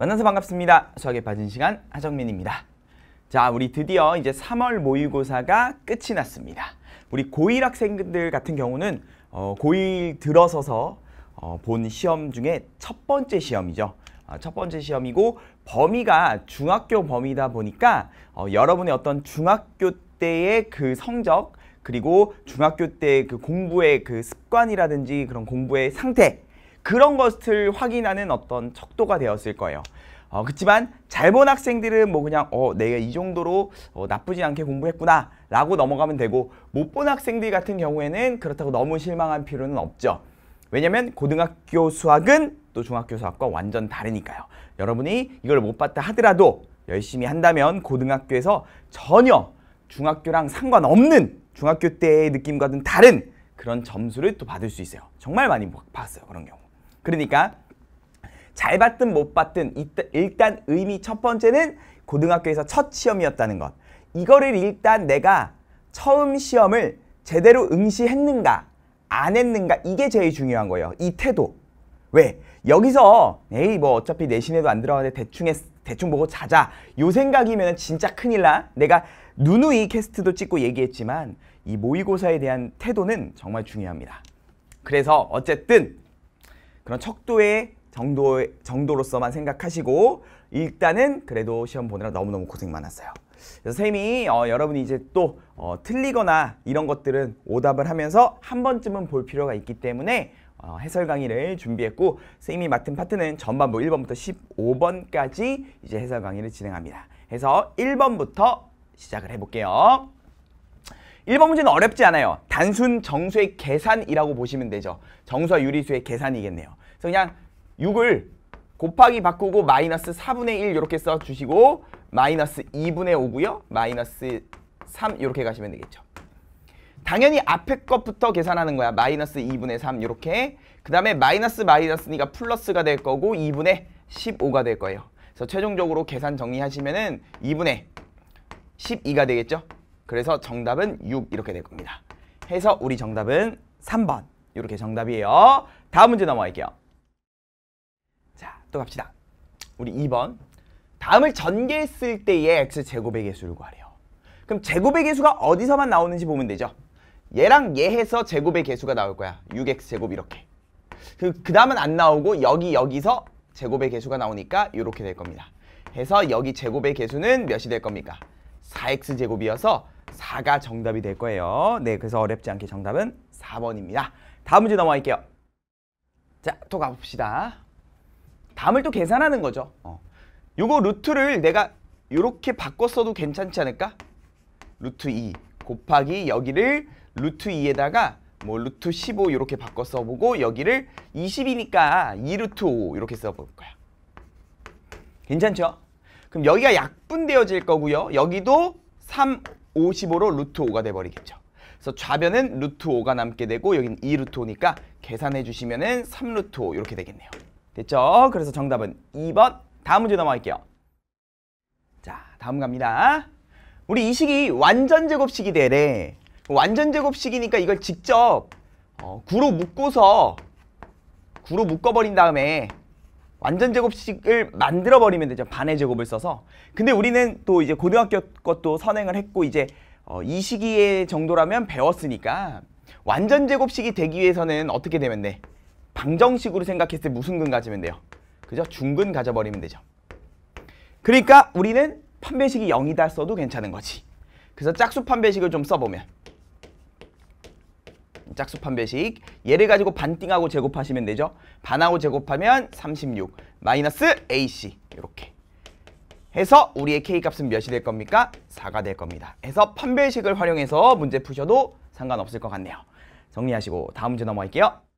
만나서 반갑습니다. 수학에 빠진 시간 하정민입니다. 자, 우리 드디어 이제 3월 모의고사가 끝이 났습니다. 우리 고1 학생들 같은 경우는 어, 고1 들어서서 어, 본 시험 중에 첫 번째 시험이죠. 어, 첫 번째 시험이고 범위가 중학교 범위다 보니까 어, 여러분의 어떤 중학교 때의 그 성적 그리고 중학교 때그 공부의 그 습관이라든지 그런 공부의 상태 그런 것을 확인하는 어떤 척도가 되었을 거예요. 어, 그렇지만 잘 본 학생들은 뭐 그냥 어 내가 이 정도로 어, 나쁘지 않게 공부했구나 라고 넘어가면 되고 못 본 학생들 같은 경우에는 그렇다고 너무 실망할 필요는 없죠. 왜냐면 고등학교 수학은 또 중학교 수학과 완전 다르니까요. 여러분이 이걸 못 봤다 하더라도 열심히 한다면 고등학교에서 전혀 중학교랑 상관없는 중학교 때의 느낌과는 다른 그런 점수를 또 받을 수 있어요. 정말 많이 봤어요. 그런 경우. 그러니까 잘 봤든 못 봤든 일단 의미 첫 번째는 고등학교에서 첫 시험이었다는 것. 이거를 일단 내가 처음 시험을 제대로 응시했는가 안 했는가 이게 제일 중요한 거예요. 이 태도. 왜? 여기서 에이 뭐 어차피 내신에도 안 들어가는데 대충 했, 대충 보고 자자. 요 생각이면 진짜 큰일 나. 내가 누누이 캐스트도 찍고 얘기했지만 이 모의고사에 대한 태도는 정말 중요합니다. 그래서 어쨌든 그런 척도의 정도 정도로서만 생각하시고 일단은 그래도 시험 보느라 너무너무 고생 많았어요. 그래서 쌤이 어, 여러분이 이제 또 어, 틀리거나 이런 것들은 오답을 하면서 한 번쯤은 볼 필요가 있기 때문에 어, 해설 강의를 준비했고 쌤이 맡은 파트는 전반부 1번부터 15번까지 이제 해설 강의를 진행합니다. 해서 1번부터 시작을 해볼게요. 1번 문제는 어렵지 않아요. 단순 정수의 계산이라고 보시면 되죠. 정수와 유리수의 계산이겠네요. 그래서 그냥 6을 곱하기 바꾸고 마이너스 4분의 1 이렇게 써주시고 마이너스 2분의 5고요. 마이너스 3 이렇게 가시면 되겠죠. 당연히 앞에 것부터 계산하는 거야. 마이너스 2분의 3 이렇게. 그 다음에 마이너스 마이너스니까 플러스가 될 거고 2분의 15가 될 거예요. 그래서 최종적으로 계산 정리하시면 은 2분의 12가 되겠죠. 그래서 정답은 6 이렇게 될 겁니다. 해서 우리 정답은 3번 이렇게 정답이에요. 다음 문제 넘어갈게요. 또 갑시다. 우리 2번. 다음을 전개했을 때의 x제곱의 개수를 구하래요. 그럼 제곱의 개수가 어디서만 나오는지 보면 되죠. 얘랑 얘 해서 제곱의 개수가 나올 거야. 6x제곱 이렇게. 그, 그 다음은 안 나오고 여기 여기서 제곱의 개수가 나오니까 이렇게 될 겁니다. 해서 여기 제곱의 개수는 몇이 될 겁니까? 4x제곱이어서 4가 정답이 될 거예요. 네, 그래서 어렵지 않게 정답은 4번입니다. 다음 문제 넘어갈게요. 자, 또 가봅시다. 밤을 또 계산하는 거죠. 어. 요거 루트를 내가 요렇게 바꿨어도 괜찮지 않을까? 루트 2 곱하기 여기를 루트 2에다가 뭐 루트 15 이렇게 바꿔 써보고 여기를 20이니까 2루트 5 이렇게 써 볼 거야. 괜찮죠? 그럼 여기가 약분되어질 거고요. 여기도 3, 5, 15로 루트 5가 돼버리겠죠. 그래서 좌변은 루트 5가 남게 되고 여기는 2루트 5니까 계산해 주시면 은 3루트 5 이렇게 되겠네요. 됐죠? 그래서 정답은 2번 다음 문제 넘어갈게요. 자, 다음 갑니다. 우리 이 식이 완전제곱식이 되래. 네. 완전제곱식이니까 이걸 직접 어, 구로 묶어서 구로 묶어버린 다음에 완전제곱식을 만들어버리면 되죠. 반의 제곱을 써서. 근데 우리는 또 이제 고등학교 것도 선행을 했고 이제 어, 이 시기의 정도라면 배웠으니까 완전제곱식이 되기 위해서는 어떻게 되면 돼? 방정식으로 생각했을 때 무슨 근 가지면 돼요? 그죠? 중근 가져버리면 되죠. 그러니까 우리는 판배식이 0이다 써도 괜찮은 거지. 그래서 짝수 판배식을 좀 써보면 짝수 판배식 얘를 가지고 반띵하고 제곱하시면 되죠. 반하고 제곱하면 36 마이너스 AC 이렇게 해서 우리의 K값은 몇이 될 겁니까? 4가 될 겁니다. 해서 판별식을 활용해서 문제 푸셔도 상관없을 것 같네요. 정리하시고 다음 문제 넘어갈게요.